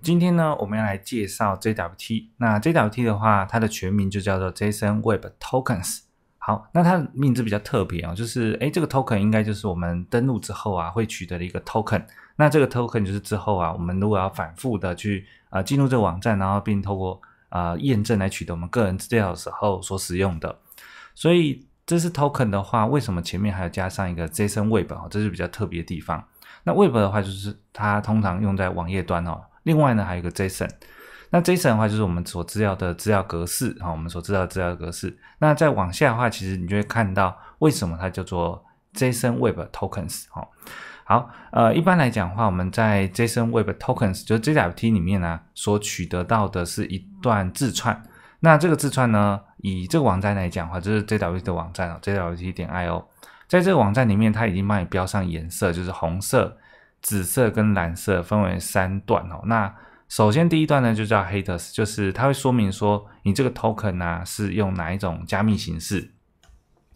今天呢，我们要来介绍 JWT。那 JWT 的话，它的全名就叫做 JSON Web Tokens。好，那它的名字比较特别哦，就是哎，这个 token 应该就是我们登录之后啊，会取得的一个 token。那这个 token 就是之后啊，我们如果要反复的去啊，进入这个网站，然后并透过啊验证来取得我们个人资料的时候所使用的。所以这是 token 的话，为什么前面还要加上一个 JSON Web 哦？这是比较特别的地方。那 Web 的话，就是它通常用在网页端哦。另外呢，还有个 JSON，那 JSON 的话就是我们所资料的资料格式啊，我们所道的资料格式。那再往下的话，其实你就会看到为什么它叫做 JSON Web Tokens。好，好，呃，一般来讲的话，我们在 JSON Web Tokens，就是 JWT 里面呢，所取得到的是一段字串。那这个字串呢，以这个网站来讲的话，就是 JWT 的网站啊，JWT 点 io。在这个网站里面，它已经帮你标上颜色，就是红色。紫色跟蓝色分为三段哦。那首先第一段呢就叫 h a t e r 就是它会说明说你这个 token 啊是用哪一种加密形式。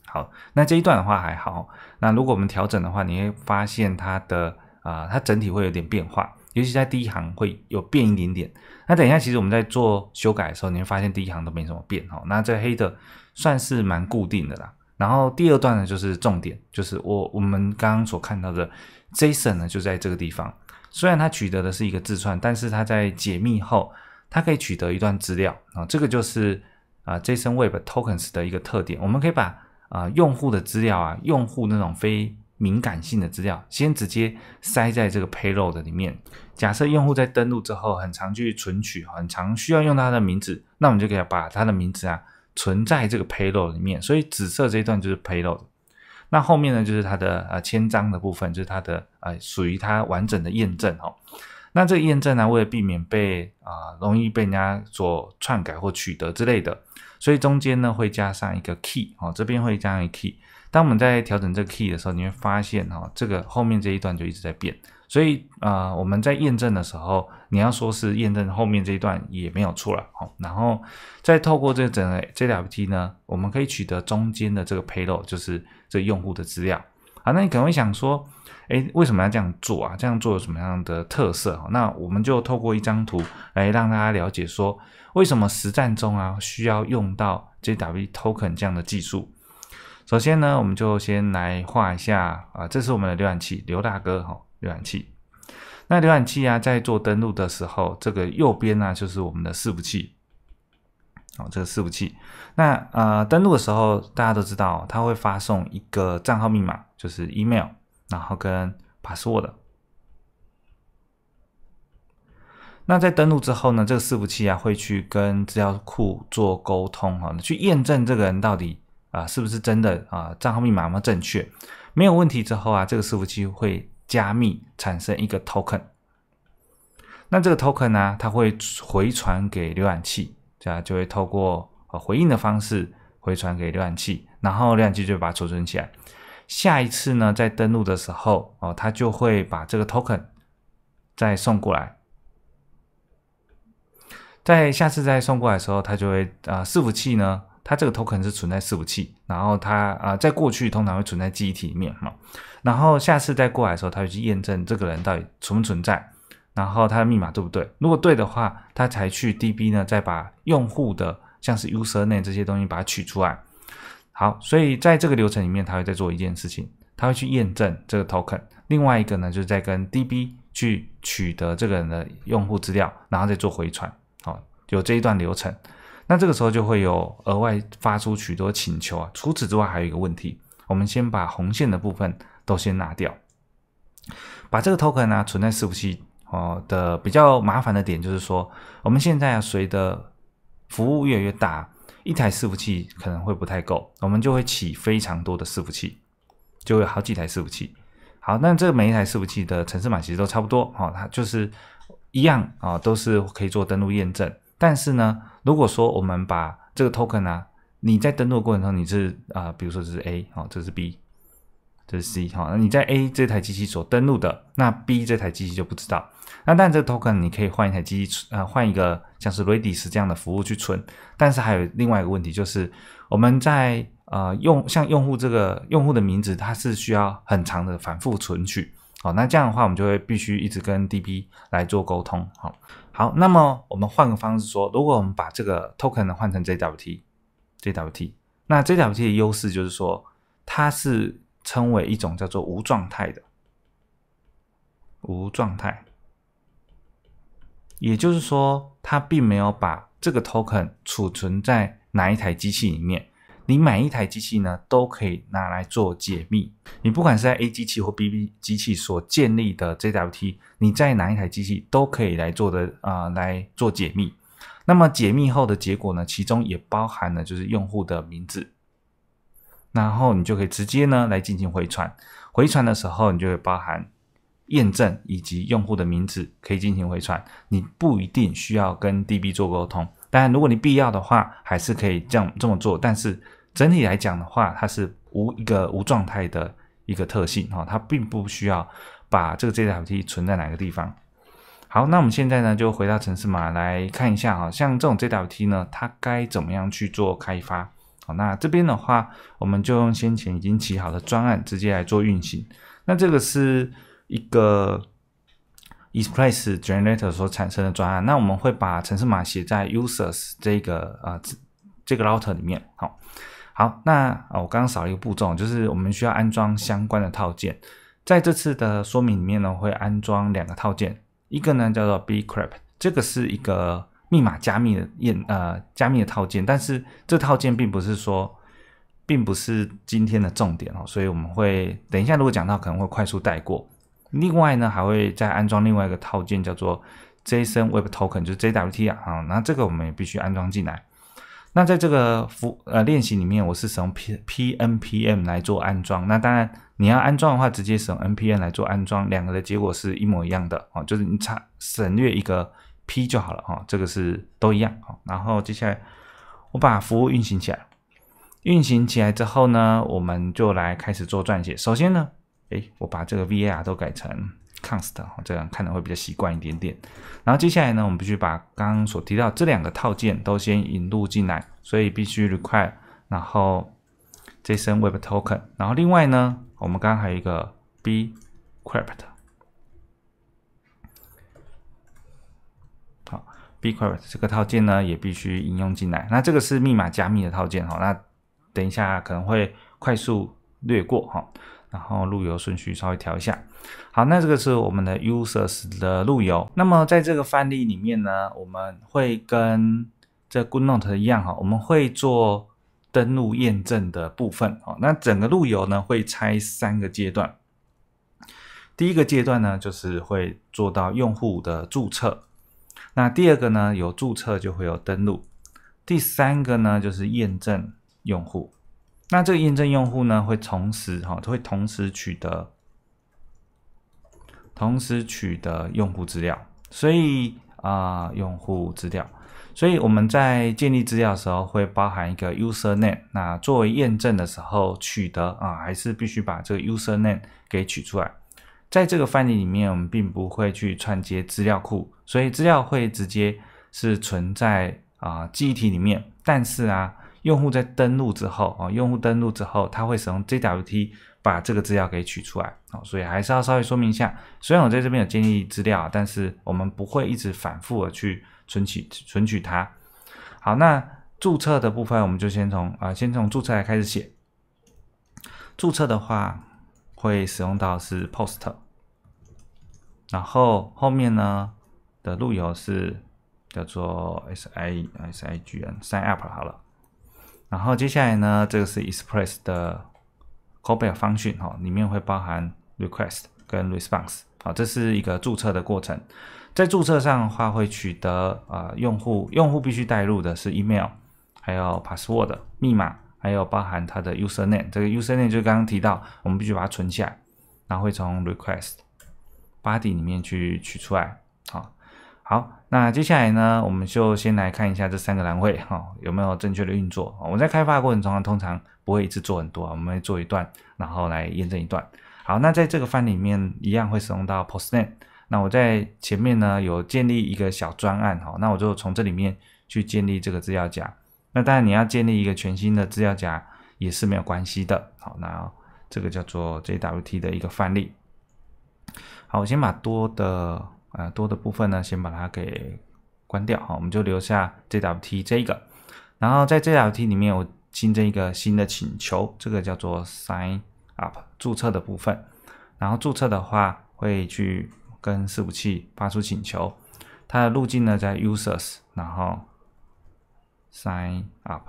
好，那这一段的话还好。那如果我们调整的话，你会发现它的啊，它整体会有点变化，尤其在第一行会有变一点点。那等一下，其实我们在做修改的时候，你会发现第一行都没什么变哦。那这 h 的 a e 算是蛮固定的啦。然后第二段呢就是重点，就是我我们刚刚所看到的。JSON a 呢就在这个地方，虽然他取得的是一个字串，但是他在解密后，他可以取得一段资料啊，这个就是啊 JSON Web Tokens 的一个特点。我们可以把啊用户的资料啊，用户那种非敏感性的资料，先直接塞在这个 Payload 里面。假设用户在登录之后，很常去存取，很常需要用到他的名字，那我们就可以把他的名字啊存在这个 Payload 里面。所以紫色这一段就是 Payload。那后面呢，就是它的呃签章的部分，就是它的呃属于它完整的验证哦。那这个验证呢，为了避免被啊容易被人家所篡改或取得之类的，所以中间呢会加上一个 key 哦，这边会加上一个 key。当我们在调整这个 key 的时候，你会发现哈，这个后面这一段就一直在变。所以啊，我们在验证的时候，你要说是验证后面这一段也没有错了，好，然后再透过这整个 JWT 呢，我们可以取得中间的这个 payload，就是这用户的资料。啊，那你可能会想说，哎，为什么要这样做啊？这样做有什么样的特色？那我们就透过一张图来让大家了解说，为什么实战中啊需要用到 JWT token 这样的技术。首先呢，我们就先来画一下啊，这是我们的浏览器刘大哥哈。浏览器，那浏览器啊，在做登录的时候，这个右边呢就是我们的伺服器，哦，这个伺服器。那呃，登录的时候，大家都知道，它会发送一个账号密码，就是 email，然后跟 password。那在登录之后呢，这个伺服器啊会去跟资料库做沟通，哈，去验证这个人到底啊是不是真的啊账号密码有没有正确，没有问题之后啊，这个伺服器会。加密产生一个 token，那这个 token 呢，它会回传给浏览器，这样就会透过回应的方式回传给浏览器，然后浏览器就把它储存起来。下一次呢，在登录的时候，哦，它就会把这个 token 再送过来，在下次再送过来的时候，它就会啊，伺服器呢。它这个 token 是存在伺服器，然后它啊，在过去通常会存在记忆体里面哈，然后下次再过来的时候，它就去验证这个人到底存不存在，然后他的密码对不对？如果对的话，他才去 DB 呢，再把用户的像是 username 这些东西把它取出来。好，所以在这个流程里面，他会再做一件事情，他会去验证这个 token。另外一个呢，就是在跟 DB 去取得这个人的用户资料，然后再做回传。好，有这一段流程。那这个时候就会有额外发出许多请求啊。除此之外，还有一个问题。我们先把红线的部分都先拿掉，把这个 token 呢存在伺服器哦的比较麻烦的点就是说，我们现在啊随着服务越来越大，一台伺服器可能会不太够，我们就会起非常多的伺服器，就会好几台伺服器。好，那这每一台伺服器的程式码其实都差不多哦，它就是一样啊，都是可以做登录验证。但是呢，如果说我们把这个 token 啊，你在登录过程中你是啊，比如说这是 A 好，这是 B，这是 C 好，那你在 A 这台机器所登录的，那 B 这台机器就不知道。那但这个 token 你可以换一台机器呃，换一个像是 Redis 这样的服务去存。但是还有另外一个问题就是，我们在呃用像用户这个用户的名字，它是需要很长的反复存取。哦，那这样的话，我们就会必须一直跟 d b 来做沟通。好，好，那么我们换个方式说，如果我们把这个 token 换成 JWT，JWT，那 JWT 的优势就是说，它是称为一种叫做无状态的，无状态，也就是说，它并没有把这个 token 储存在哪一台机器里面。你买一台机器呢，都可以拿来做解密。你不管是在 A 机器或 B B 机器所建立的 JWT，你在哪一台机器都可以来做的啊，来做解密。那么解密后的结果呢，其中也包含了就是用户的名字，然后你就可以直接呢来进行回传。回传的时候，你就会包含验证以及用户的名字，可以进行回传。你不一定需要跟 DB 做沟通。当然，如果你必要的话，还是可以这样这么做。但是整体来讲的话，它是无一个无状态的一个特性哦，它并不需要把这个 JWT 存在哪个地方。好，那我们现在呢，就回到城市码来看一下哦，像这种 JWT 呢，它该怎么样去做开发？好，那这边的话，我们就用先前已经起好的专案直接来做运行。那这个是一个。Express Generator 所产生的专案，那我们会把城市码写在 Users 这个呃这个 Router 里面。好，好，那啊我刚刚少了一个步骤，就是我们需要安装相关的套件，在这次的说明里面呢，会安装两个套件，一个呢叫做 b c r e p 这个是一个密码加密的验呃加密的套件，但是这套件并不是说并不是今天的重点哦，所以我们会等一下如果讲到可能会快速带过。另外呢，还会再安装另外一个套件，叫做 JSON Web Token，就是 JWT 啊，啊，那这个我们也必须安装进来。那在这个服呃练习里面，我是使用 p p n p m 来做安装。那当然你要安装的话，直接使用 n p n 来做安装，两个的结果是一模一样的啊，就是你差省略一个 p 就好了啊，这个是都一样。哦。然后接下来我把服务运行起来，运行起来之后呢，我们就来开始做撰写。首先呢。哎，我把这个 var 都改成 const，这样看的会比较习惯一点点。然后接下来呢，我们必须把刚刚所提到这两个套件都先引入进来，所以必须 require，然后 JSON Web Token，然后另外呢，我们刚刚还有一个 bcrypt，好，bcrypt 这个套件呢也必须引用进来。那这个是密码加密的套件哈，那等一下可能会快速略过哈。然后路由顺序稍微调一下。好，那这个是我们的 users 的路由。那么在这个范例里面呢，我们会跟这 Gnot o o d e 一样哈，我们会做登录验证的部分。好，那整个路由呢会拆三个阶段。第一个阶段呢就是会做到用户的注册。那第二个呢有注册就会有登录。第三个呢就是验证用户。那这个验证用户呢，会同时哈，会同时取得，同时取得用户资料，所以啊，用户资料，所以我们在建立资料的时候会包含一个 user name，那作为验证的时候取得啊，还是必须把这个 user name 给取出来。在这个范例里面，我们并不会去串接资料库，所以资料会直接是存在啊记忆体里面，但是啊。用户在登录之后啊，用户登录之后，他会使用 JWT 把这个资料给取出来啊，所以还是要稍微说明一下。虽然我在这边有建立资料但是我们不会一直反复的去存取存取它。好，那注册的部分我们就先从啊，先从注册开始写。注册的话会使用到是 POST，然后后面呢的路由是叫做 S I S I G N Sign Up 好了。然后接下来呢，这个是 Express 的 callback function 哈，里面会包含 request 跟 response 好，这是一个注册的过程，在注册上的话会取得呃用户，用户必须带入的是 email，还有 password 密码，还有包含它的 user name，这个 user name 就刚刚提到，我们必须把它存起来，然后会从 request body 里面去取出来。好，那接下来呢，我们就先来看一下这三个栏位 哈，有没有正确的运作。我们在开发过程中，通常不会一次做很多啊，我们会做一段，然后来验证一段。好，那在这个范里面一样会使用到 Postman。那我在前面呢有建立一个小专案哈，那我就从这里面去建立这个资料夹。那当然你要建立一个全新的资料夹也是没有关系的。好，那这个叫做 JWT 的一个范例。好，我先把多的。啊，多的部分呢，先把它给关掉，好，我们就留下这道题这个。然后在这道题里面，我新增一个新的请求，这个叫做 sign up 注册的部分。然后注册的话，会去跟伺服器发出请求，它的路径呢在 users，然后 sign up。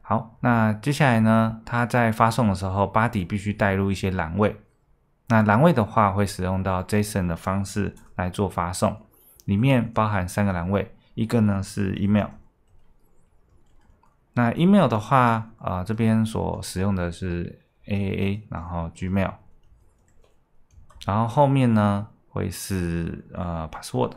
好，那接下来呢，它在发送的时候，body 必须带入一些栏位。那栏位的话，会使用到 JSON 的方式来做发送，里面包含三个栏位，一个呢是 email。那 email 的话，啊这边所使用的是 AAA，然后 Gmail，然后后面呢会是呃 password。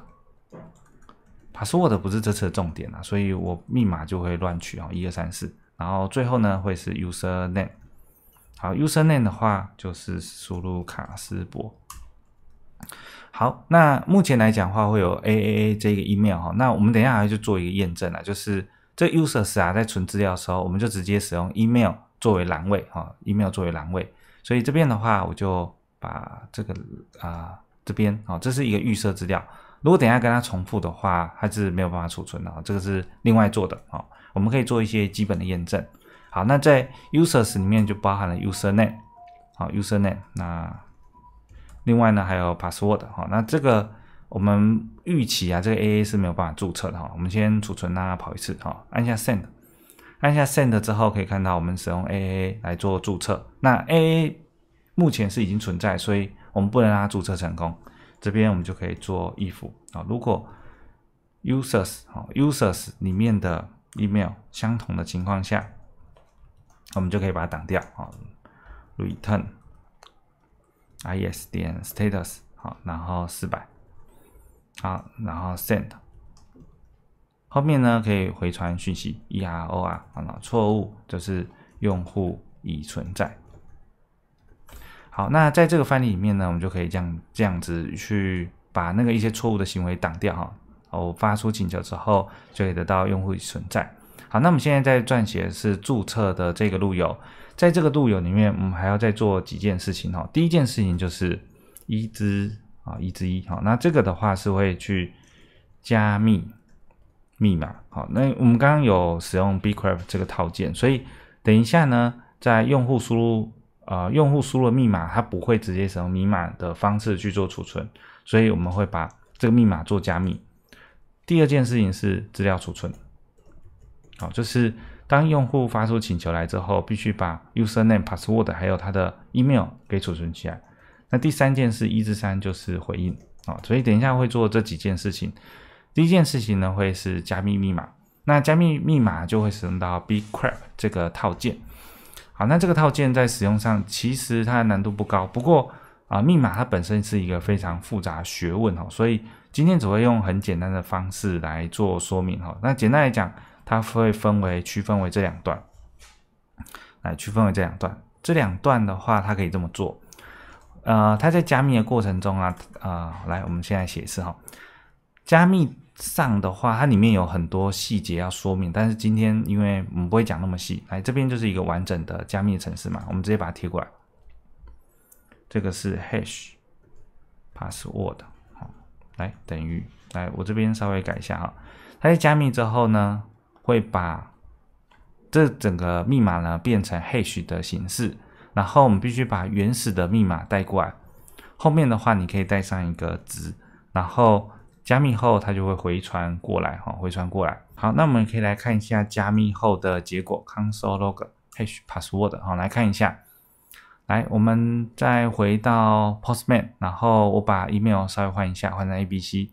password 不是这次的重点啊，所以我密码就会乱取啊一二三四，然后最后呢会是 user name。好，user name 的话就是输入卡斯伯。好，那目前来讲的话，会有 aaa 这个 email 哈。那我们等一下还要去做一个验证啊，就是这 users 啊在存资料的时候，我们就直接使用 email 作为栏位哈，email 作为栏位。所以这边的话，我就把这个啊这边啊这是一个预设资料。如果等下跟它重复的话，还是没有办法储存的，这个是另外做的啊。我们可以做一些基本的验证。好，那在 users 里面就包含了 username，好，username，那另外呢还有 password，好，那这个我们预期啊，这个 A A 是没有办法注册的哈。我们先储存它跑一次哈，按下 send，按下 send 之后可以看到我们使用 A A 来做注册，那 A A 目前是已经存在，所以我们不能让它注册成功。这边我们就可以做 if，啊，如果 users 好 users 里面的 email 相同的情况下。我们就可以把它挡掉哦。return i s 点 status 好，然后四百，好，然后 send。后面呢可以回传讯息 e r o r，啊，错误就是用户已存在。好，那在这个范例里面呢，我们就可以这样这样子去把那个一些错误的行为挡掉哈。我发出请求之后，就可以得到用户存在。好，那我们现在在撰写是注册的这个路由，在这个路由里面，我们还要再做几件事情哦。第一件事情就是一之啊一之一好，那这个的话是会去加密密码。好，那我们刚刚有使用 b c r a f t 这个套件，所以等一下呢，在用户输入啊用户输入密码，它不会直接使用密码的方式去做储存，所以我们会把这个密码做加密。第二件事情是资料储存。好，就是当用户发出请求来之后，必须把 username、password 还有他的 email 给储存起来。那第三件事一至三，就是回应。啊，所以等一下会做这几件事情。第一件事情呢，会是加密密码。那加密密码就会使用到 b c r a p 这个套件。好，那这个套件在使用上其实它的难度不高。不过啊，密码它本身是一个非常复杂学问哈，所以今天只会用很简单的方式来做说明哈。那简单来讲。它会分为区分为这两段，来区分为这两段。这两段的话，它可以这么做，呃，它在加密的过程中啊，啊，来，我们现在写一次哈。加密上的话，它里面有很多细节要说明，但是今天因为我们不会讲那么细，来，这边就是一个完整的加密程式嘛，我们直接把它贴过来。这个是 hash pass word 好，来等于来，我这边稍微改一下哈，它在加密之后呢。会把这整个密码呢变成 hash 的形式，然后我们必须把原始的密码带过来。后面的话你可以带上一个值，然后加密后它就会回传过来哈，回传过来。好，那我们可以来看一下加密后的结果，console log hash password 好来看一下。来，我们再回到 Postman，然后我把 email 稍微换一下，换成 A B C，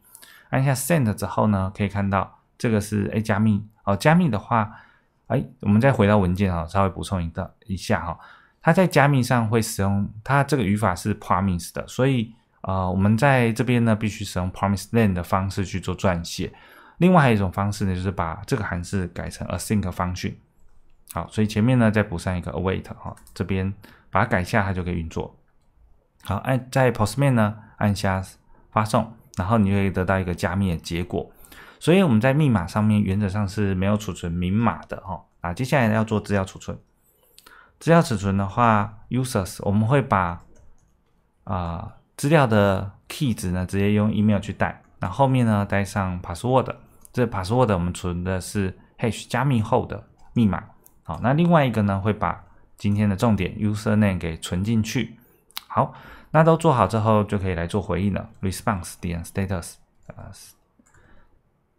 按下 send 之后呢，可以看到这个是 A 加密。好，加密的话，哎，我们再回到文件哈，稍微补充一个一下哈。它在加密上会使用它这个语法是 Promise 的，所以啊，我们在这边呢必须使用 Promise n 的方式去做撰写。另外还有一种方式呢，就是把这个函数改成 Async 方训。好，所以前面呢再补上一个 Await 哈，这边把它改下，它就可以运作。好，按在 Post m a n 呢按下发送，然后你可以得到一个加密的结果。所以我们在密码上面原则上是没有储存明码的哈。啊，接下来要做资料储存。资料储存的话，users 我们会把啊资料的 keys 呢直接用 email 去带。那后面呢带上 password。这 password 我们存的是 hash 加密后的密码。好，那另外一个呢会把今天的重点 user name 给存进去。好，那都做好之后就可以来做回应了。response 点 status 啊。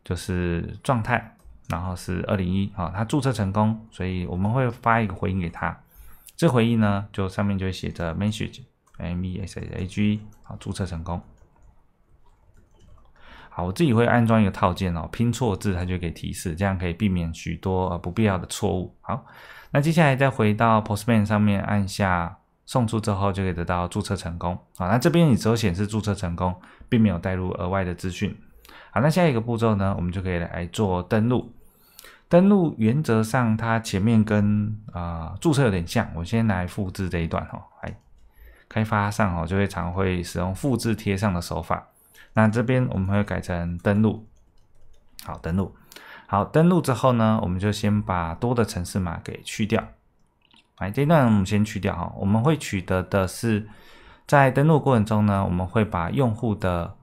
就是状态，然后是二零一啊，他注册成功，所以我们会发一个回应给他，这回应呢就上面就会写着 message message 好，注册成功。好，我自己会安装一个套件哦，拼错字它就给提示，这样可以避免许多呃不必要的错误。好，那接下来再回到 Postman 上面按下送出之后，就可以得到注册成功。啊，那这边也只有显示注册成功，并没有带入额外的资讯。好，那下一个步骤呢，我们就可以来做登录。登录原则上，它前面跟啊注册有点像。我先来复制这一段哦，哎，开发上哦就会常会使用复制贴上的手法。那这边我们会改成登录，好登录，好登录之后呢，我们就先把多的城市码给去掉。哎，这一段我们先去掉哈，我们会取得的是在登录过程中呢，我们会把用户的。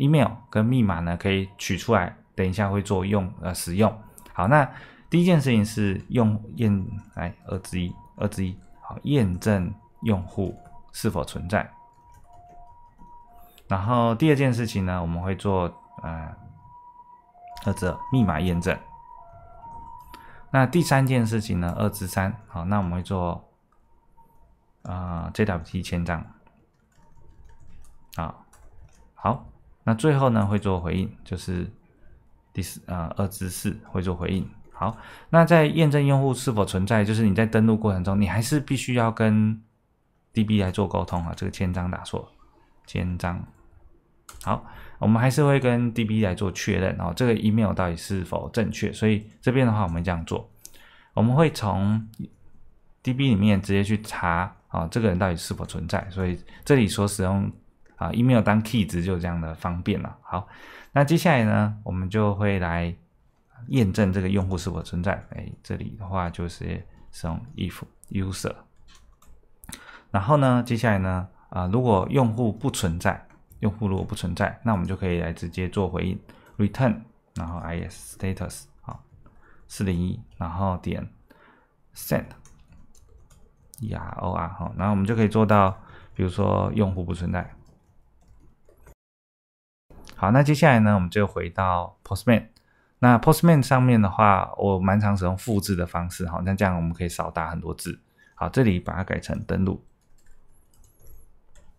email 跟密码呢，可以取出来，等一下会做用呃使用。好，那第一件事情是用验，哎，二之一，二之一，好，验证用户是否存在。然后第二件事情呢，我们会做，呃二之二，密码验证。那第三件事情呢，二之三，好，那我们会做，啊，JWT 签章。好，好。那最后呢会做回应，就是第四啊二至四会做回应。好，那在验证用户是否存在，就是你在登录过程中，你还是必须要跟 DB 来做沟通啊。这个签章打错，签章。好，我们还是会跟 DB 来做确认啊，这个 email 到底是否正确？所以这边的话，我们这样做，我们会从 DB 里面直接去查啊，这个人到底是否存在？所以这里所使用。啊，email 当 key 值就这样的方便了。好，那接下来呢，我们就会来验证这个用户是否存在。哎，这里的话就是使用 if user。然后呢，接下来呢，啊，如果用户不存在，用户如果不存在，那我们就可以来直接做回应 return，然后 is status 啊，四零一，然后点 send e r o r 好，然后我们就可以做到，比如说用户不存在。好，那接下来呢，我们就回到 Postman。那 Postman 上面的话，我蛮常使用复制的方式。好，那这样我们可以少打很多字。好，这里把它改成登录，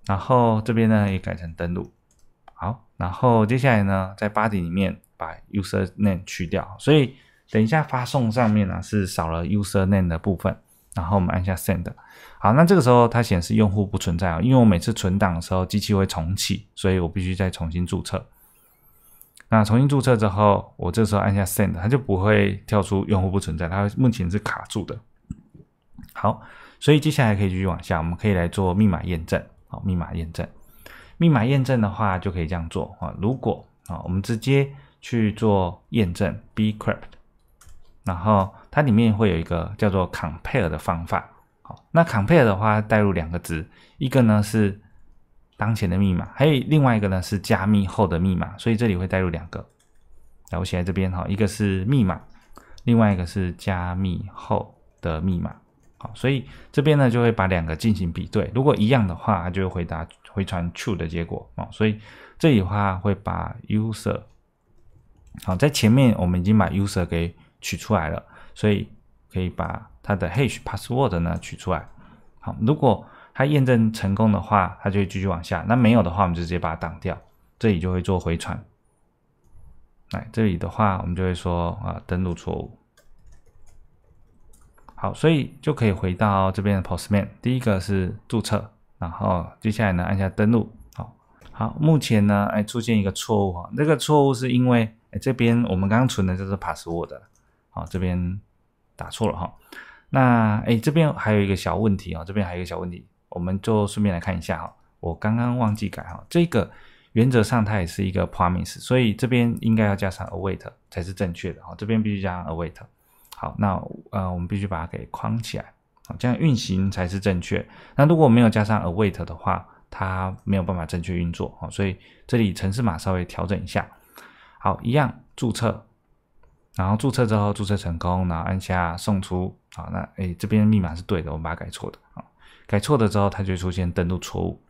然后这边呢也改成登录。好，然后接下来呢，在 Body 里面把 User Name 去掉，所以等一下发送上面呢是少了 User Name 的部分。然后我们按下 Send，好，那这个时候它显示用户不存在啊，因为我每次存档的时候机器会重启，所以我必须再重新注册。那重新注册之后，我这时候按下 Send，它就不会跳出用户不存在，它目前是卡住的。好，所以接下来可以继续往下，我们可以来做密码验证好，密码验证，密码验证的话就可以这样做啊。如果啊，我们直接去做验证 Bcrypt，然后。它里面会有一个叫做 compare 的方法，好，那 compare 的话，带入两个值，一个呢是当前的密码，还有另外一个呢是加密后的密码，所以这里会带入两个。来，我写在这边哈，一个是密码，另外一个是加密后的密码，好，所以这边呢就会把两个进行比对，如果一样的话，它就会回答回传 true 的结果，啊，所以这里的话会把 user 好，在前面我们已经把 user 给取出来了。所以可以把它的 hash password 呢取出来。好，如果它验证成功的话，它就会继续往下。那没有的话，我们就直接把它挡掉。这里就会做回传。来，这里的话，我们就会说啊，登录错误。好，所以就可以回到这边的 pos t m a n 第一个是注册，然后接下来呢，按下登录。好，好，目前呢，哎出现一个错误哈。那个错误是因为哎这边我们刚存的就是 password 好这边。打错了哈，那哎，这边还有一个小问题啊，这边还有一个小问题，我们就顺便来看一下哈。我刚刚忘记改哈，这个原则上它也是一个 Promise，所以这边应该要加上 await 才是正确的哈，这边必须加上 await。好，那呃，我们必须把它给框起来，好，这样运行才是正确。那如果没有加上 await 的话，它没有办法正确运作哦。所以这里程式码稍微调整一下。好，一样注册。然后注册之后，注册成功，然后按下送出啊，那诶这边密码是对的，我们把它改错的啊，改错的之后，它就会出现登录错误。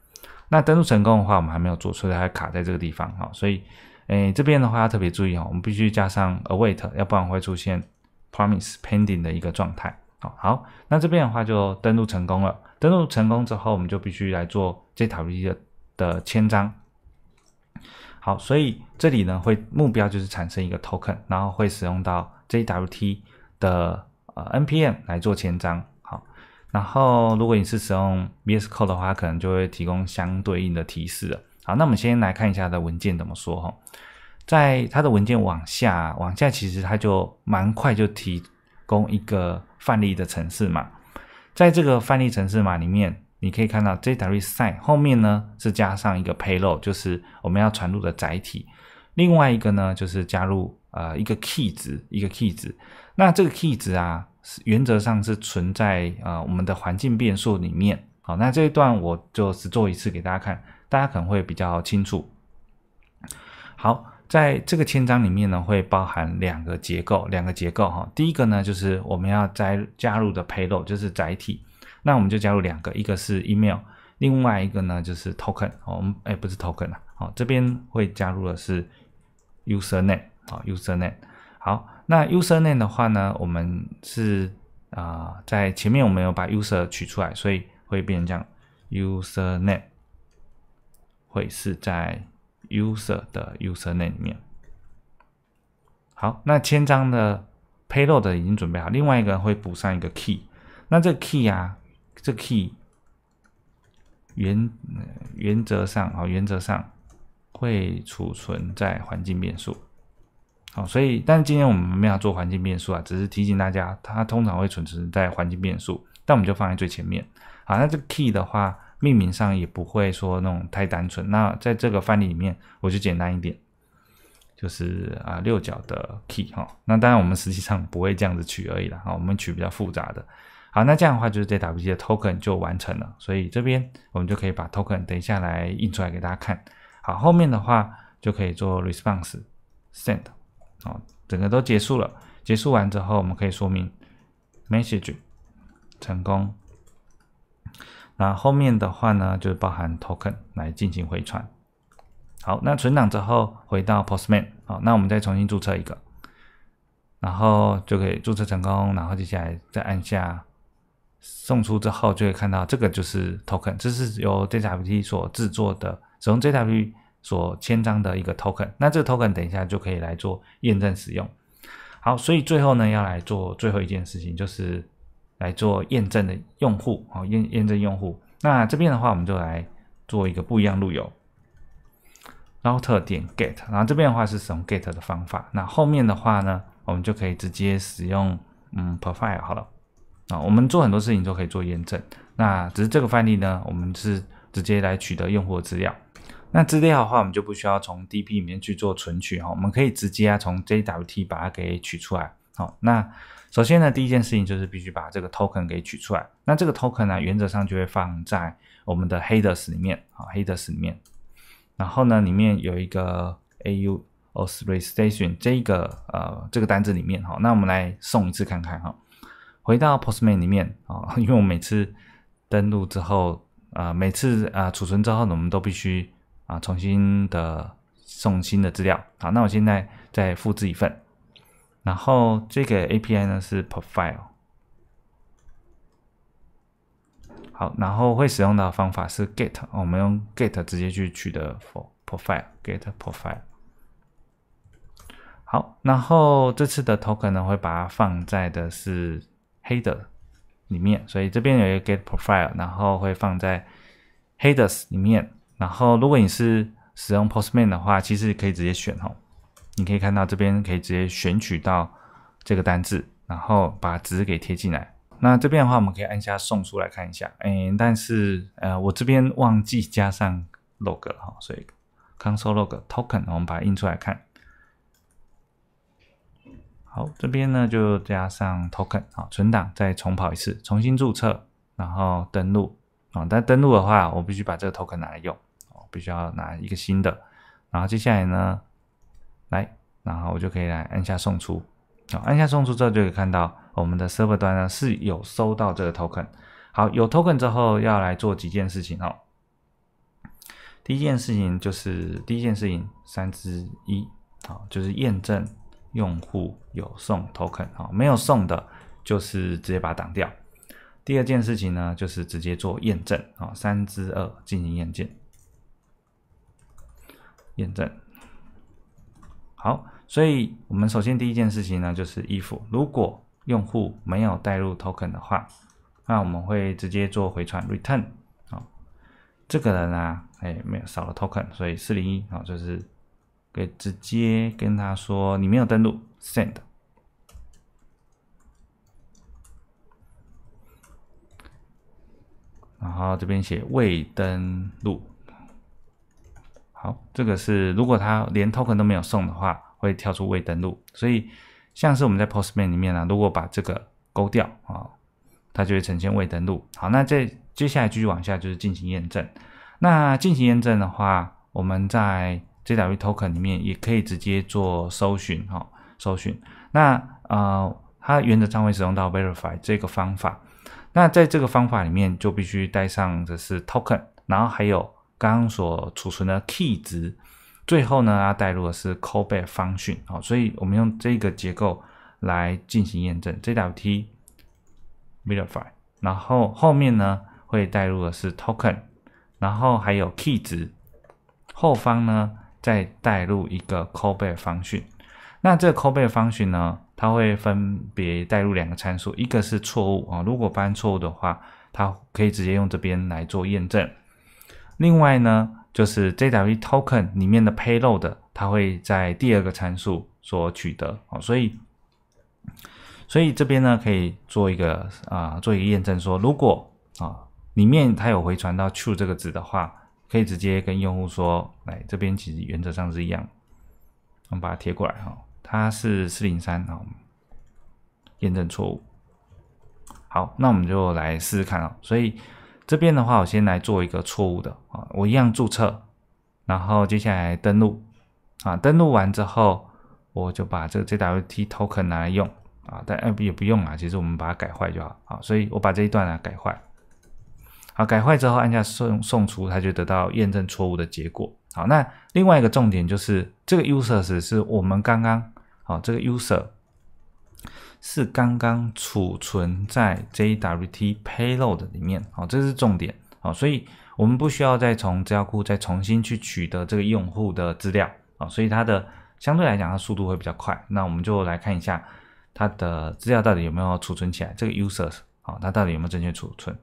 那登录成功的话，我们还没有做出来，还卡在这个地方哈，所以诶这边的话要特别注意哈，我们必须加上 await，要不然会出现 promise pending 的一个状态好，好，那这边的话就登录成功了，登录成功之后，我们就必须来做 j a t a r e e 的签章。好，所以这里呢会目标就是产生一个 token，然后会使用到 JWT 的呃 npm 来做签章。好，然后如果你是使用 VS Code 的话，可能就会提供相对应的提示了。好，那我们先来看一下它的文件怎么说哈，在它的文件往下往下，其实它就蛮快就提供一个范例的程式嘛。在这个范例程式码里面。你可以看到 j e r r sign 后面呢是加上一个 payload，就是我们要传入的载体。另外一个呢，就是加入呃一个 key 值，一个 key 值。那这个 key 值啊，原则上是存在啊我们的环境变数里面。好，那这一段我就是做一次给大家看，大家可能会比较清楚。好，在这个签章里面呢，会包含两个结构，两个结构哈。第一个呢，就是我们要加加入的 payload，就是载体。那我们就加入两个，一个是 email，另外一个呢就是 token。我们哎，不是 token 啊，哦，这边会加入的是 user name。哦，user name。好，那 user name 的话呢，我们是啊，在前面我们有把 user 取出来，所以会变成这样。user name 会是在 user 的 user name 里面。好，那千张的 payload 已经准备好，另外一个会补上一个 key。那这个 key 啊。这 key 原原则上啊，原则上会储存在环境变数。好，所以，但今天我们没有做环境变数啊，只是提醒大家，它通常会储存在环境变数。但我们就放在最前面。好，那这 key 的话，命名上也不会说那种太单纯。那在这个范例里面，我就简单一点，就是啊六角的 key 哈。那当然我们实际上不会这样子取而已啦。哈，我们取比较复杂的。好，那这样的话就是 j W G 的 token 就完成了，所以这边我们就可以把 token 等一下来印出来给大家看。好，后面的话就可以做 response send，哦，整个都结束了。结束完之后，我们可以说明 message 成功。那后面的话呢，就是包含 token 来进行回传。好，那存档之后回到 Postman，好，那我们再重新注册一个，然后就可以注册成功，然后接下来再按下。送出之后就会看到这个就是 token，这是由 JWT 所制作的，使用 JWT 所签章的一个 token。那这个 token 等一下就可以来做验证使用。好，所以最后呢要来做最后一件事情，就是来做验证的用户啊，验验证用户。那这边的话我们就来做一个不一样路由，router 点 get，然后这边的话是使用 get 的方法。那后面的话呢，我们就可以直接使用嗯 profile 好了。啊，我们做很多事情都可以做验证，那只是这个范例呢，我们是直接来取得用户的资料。那资料的话，我们就不需要从 d p 里面去做存取哈，我们可以直接啊从 JWT 把它给取出来。好，那首先呢，第一件事情就是必须把这个 token 给取出来。那这个 token 呢，原则上就会放在我们的 headers 里面啊，headers 里面。然后呢，里面有一个 au o t s p r e s t a t i o n 这个呃这个单子里面哈，那我们来送一次看看哈。回到 Postman 里面啊，因为我每次登录之后，呃，每次啊储存之后，呢，我们都必须啊重新的送新的资料啊。那我现在再复制一份，然后这个 API 呢是 Profile，好，然后会使用的方法是 GET，我们用 GET 直接去取得 for Profile，GET Profile，好，然后这次的 token 呢会把它放在的是。h e a d e r 里面，所以这边有一个 get profile，然后会放在 headers 里面。然后如果你是使用 postman 的话，其实可以直接选哦。你可以看到这边可以直接选取到这个单字，然后把值给贴进来。那这边的话，我们可以按下送出来看一下。哎，但是呃，我这边忘记加上 log 了哈，所以 console log token 我们把它印出来看。好，这边呢就加上 token 好，存档，再重跑一次，重新注册，然后登录啊。但登录的话，我必须把这个 token 拿来用，我必须要拿一个新的。然后接下来呢，来，然后我就可以来按下送出。好，按下送出之后，就可以看到我们的 server 端呢是有收到这个 token。好，有 token 之后，要来做几件事情哦。第一件事情就是第一件事情三之一，好，就是验证。用户有送 token 啊，没有送的，就是直接把它挡掉。第二件事情呢，就是直接做验证啊，三之二进行验证。验证好，所以我们首先第一件事情呢，就是 if 如果用户没有带入 token 的话，那我们会直接做回传 return 啊。这个呢，哎，没有少了 token，所以四零一啊，就是。可以直接跟他说你没有登录，send。然后这边写未登录。好，这个是如果他连 token 都没有送的话，会跳出未登录。所以像是我们在 Postman 里面啊，如果把这个勾掉啊，它就会呈现未登录。好，那这接下来继续往下就是进行验证。那进行验证的话，我们在 JWT token 里面也可以直接做搜寻哈，搜寻。那呃，它原则上会使用到 verify 这个方法。那在这个方法里面就必须带上的是 token，然后还有刚刚所储存的 key 值。最后呢，要带入的是 callback 方讯。好，所以我们用这个结构来进行验证 JWT verify。然后后面呢，会带入的是 token，然后还有 key 值，后方呢。再带入一个 callback 方讯。那这个 callback 方讯呢，它会分别带入两个参数，一个是错误啊，如果发生错误的话，它可以直接用这边来做验证。另外呢，就是 JWT token 里面的 payload，它会在第二个参数所取得啊，所以，所以这边呢可以做一个啊，做一个验证，说如果啊里面它有回传到 true 这个值的话。可以直接跟用户说，来这边其实原则上是一样，我们把它贴过来哈，它是四零三啊，验证错误。好，那我们就来试试看啊，所以这边的话，我先来做一个错误的啊，我一样注册，然后接下来登录啊，登录完之后，我就把这个 JWT token 拿来用啊，但也不用啊，其实我们把它改坏就好啊，所以我把这一段啊、改坏。好，改坏之后按下送送出，它就得到验证错误的结果。好，那另外一个重点就是这个 users 是我们刚刚啊，这个 user 是刚刚储存在 JWT payload 里面。好，这是重点。好，所以我们不需要再从资料库再重新去取得这个用户的资料。啊，所以它的相对来讲，它速度会比较快。那我们就来看一下它的资料到底有没有储存起来，这个 users 好，它到底有没有正确储存？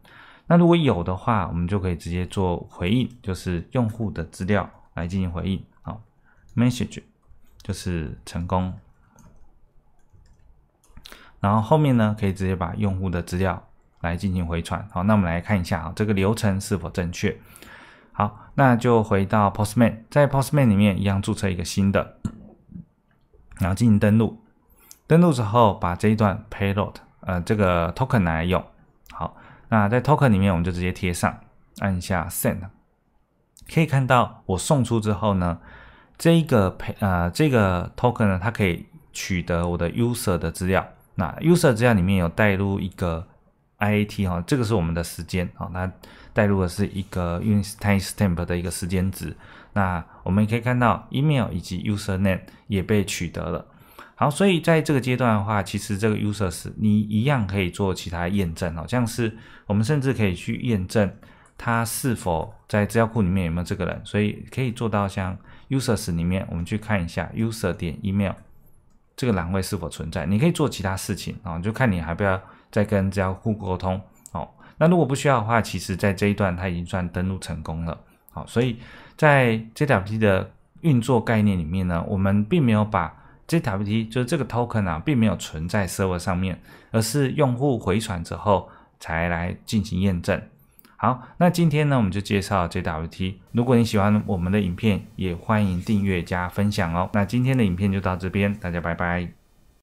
那如果有的话，我们就可以直接做回应，就是用户的资料来进行回应。好，message 就是成功。然后后面呢，可以直接把用户的资料来进行回传。好，那我们来看一下啊，这个流程是否正确。好，那就回到 Postman，在 Postman 里面一样注册一个新的，然后进行登录。登录之后，把这一段 payload，呃，这个 token 来用。那在 token 里面，我们就直接贴上，按下 send，可以看到我送出之后呢，这一个配呃这个 token 呢，它可以取得我的 user 的资料。那 user 资料里面有带入一个 IAT 哈，这个是我们的时间啊，那带入的是一个 u n i t timestamp 的一个时间值。那我们可以看到 email 以及 user name 也被取得了。好，所以在这个阶段的话，其实这个 users 你一样可以做其他验证哦，像是我们甚至可以去验证他是否在资料库里面有没有这个人，所以可以做到像 users 里面我们去看一下 user 点 email 这个栏位是否存在，你可以做其他事情哦，就看你还不要再跟资料库沟通哦。那如果不需要的话，其实在这一段他已经算登录成功了。好，所以在 JWT 的运作概念里面呢，我们并没有把 JWT 就是这个 token 啊，并没有存在 server 上面，而是用户回传之后才来进行验证。好，那今天呢我们就介绍 JWT。如果你喜欢我们的影片，也欢迎订阅加分享哦。那今天的影片就到这边，大家拜拜。